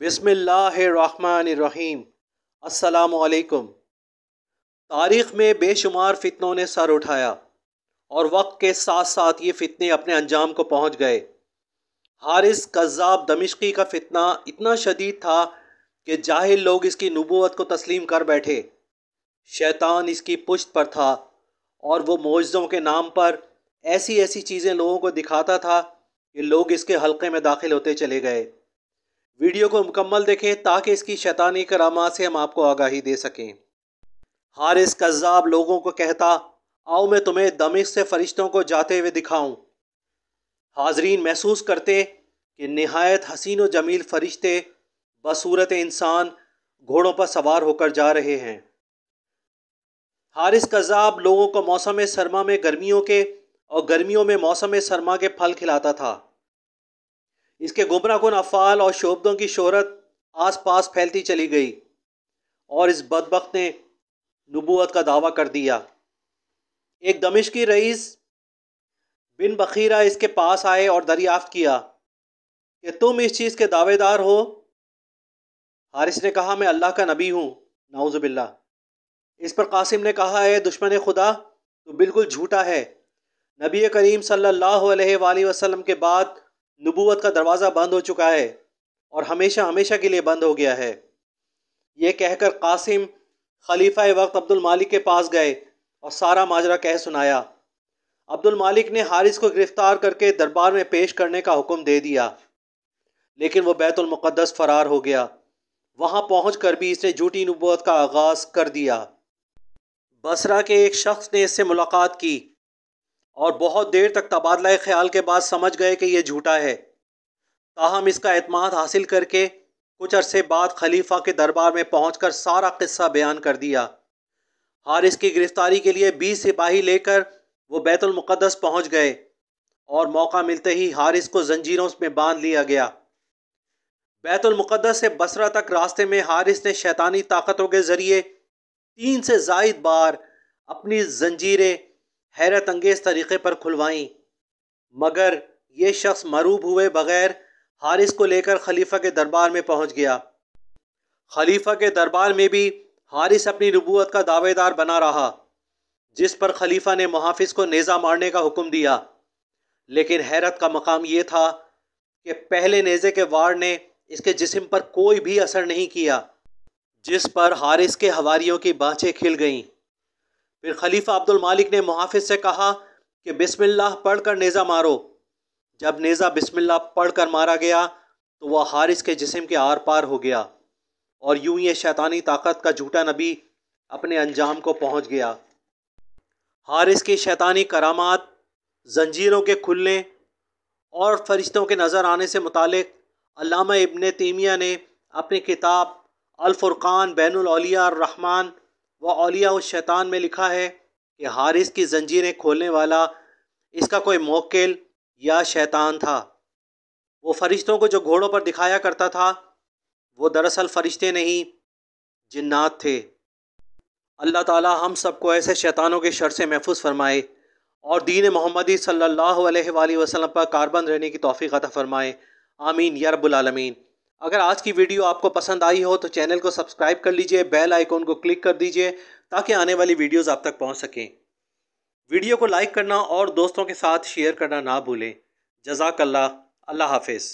बिसमीम असलकुम तारीख़ में बेशुमार फ़ितनों ने सर उठाया और वक्त के साथ साथ ये फ़ितने अपने अंजाम को पहुंच गए हारिस कज़ाब दमिश्की का फ़ितना इतना शदीद था कि जाहिल लोग इसकी नबूत को तस्लीम कर बैठे शैतान इसकी पुश्त पर था और वो मुआजों के नाम पर ऐसी ऐसी चीज़ें लोगों को दिखाता था कि लोग इसके हलक़े में दाखिल होते चले गए वीडियो को मुकम्मल देखें ताकि इसकी शैतानी करामा से हम आपको आगाही दे सकें हारिस कज्जाब लोगों को कहता आओ मैं तुम्हें दमिश से फरिश्तों को जाते हुए दिखाऊं हाजरीन महसूस करते कि नहायत हसीन व जमील फरिश्ते बसूरत इंसान घोड़ों पर सवार होकर जा रहे हैं हारिस कज़ाब लोगों को मौसम सरमा में गर्मियों के और गर्मियों में मौसम सरमा के फल खिलाता था इसके गुमराहकुन अफ़ाल और शोबदों की शहरत आस पास फैलती चली गई और इस बदबक ने नबूत का दावा कर दिया एक दमिश की रईस बिन बखीरा इसके पास आए और दरियाफ़्त किया कि तुम इस चीज़ के दावेदार हो हारिस ने कहा मैं अल्लाह का नबी हूँ नाउज़बिल्ला इस पर कासिम ने कहा है दुश्मन खुदा तो बिल्कुल झूठा है नबी करीम सल्लल्लाहु अलैहि वसल्लम के बाद नबूवत का दरवाज़ा बंद हो चुका है और हमेशा हमेशा के लिए बंद हो गया है ये कहकर कासिम खलीफा वक्त अब्दुल मालिक के पास गए और सारा माजरा कह सुनाया अब्दुल मालिक ने हारिस को गिरफ़्तार करके दरबार में पेश करने का हुक्म दे दिया लेकिन वो बैतुलमक़दस फ़रार हो गया वहाँ पहुँच कर भी इसने झूठी नबूत का आगाज़ कर दिया बसरा के एक शख्स ने इससे मुलाकात की और बहुत देर तक तबादला ख्याल के बाद समझ गए कि यह झूठा है ताहम इसका अतमाद हासिल करके कुछ अरसे बाद खलीफा के दरबार में पहुंचकर सारा किस्सा बयान कर दिया हारिस की गिरफ्तारी के लिए बीस सिपाही लेकर वो बैतुलमक़दस पहुंच गए और मौका मिलते ही हारिस को जंजीरों में बांध लिया गया बैतुलमक़दस से बसरा तक रास्ते में हारिस ने शैतानी ताकतों के ज़रिए तीन से जायद बार अपनी जंजीरें हैरत अंगेज तरीक़े पर खुलवाईं मगर ये शख्स मरूब हुए बगैर हारिस को लेकर खलीफा के दरबार में पहुंच गया खलीफा के दरबार में भी हारिस अपनी रबूत का दावेदार बना रहा जिस पर खलीफा ने मुहाफिज को नेज़ा मारने का हुक्म दिया लेकिन हैरत का मकाम ये था कि पहले नेज़े के वार ने इसके जिसम पर कोई भी असर नहीं किया जिस पर हारिस के हवारीयों की बाँचें खिल गईं फिर खलीफा अब्दुल मालिक ने मुहाफिज से कहा कि बिस्मिल्लाह पढ़कर नेज़ा मारो जब नेज़ा बिस्मिल्लाह पढ़कर मारा गया तो वह हारिस के जिसम के आर पार हो गया और यूं ये शैतानी ताकत का झूठा नबी अपने अंजाम को पहुंच गया हारिस की शैतानी करामात जंजीरों के खुलने और फरिश्तों के नज़र आने से मुतक अलामा इबन तीमिया ने अपनी किताब अलफुरक़ान बैन रहमान व अलिया शैतान में लिखा है कि हारिस की जंजीरें खोलने वाला इसका कोई मोकेल या शैतान था वो फरिश्तों को जो घोड़ों पर दिखाया करता था वो दरअसल फरिश्ते नहीं जिन्नात थे अल्लाह ताला हम सबको ऐसे शैतानों के शर से महफूज फरमाए और दीन मोहम्मदी सल्लल्लाहु अलैहि वसल्लम पर कारबंद रहने की तोफ़ी अता फरमाए आमीन या रब्बुल आलमीन अगर आज की वीडियो आपको पसंद आई हो तो चैनल को सब्सक्राइब कर लीजिए बेल आइकॉन को क्लिक कर दीजिए ताकि आने वाली वीडियोस आप तक पहुंच सकें वीडियो को लाइक करना और दोस्तों के साथ शेयर करना ना भूलें जजाकल्ला अल्लाह हाफिज़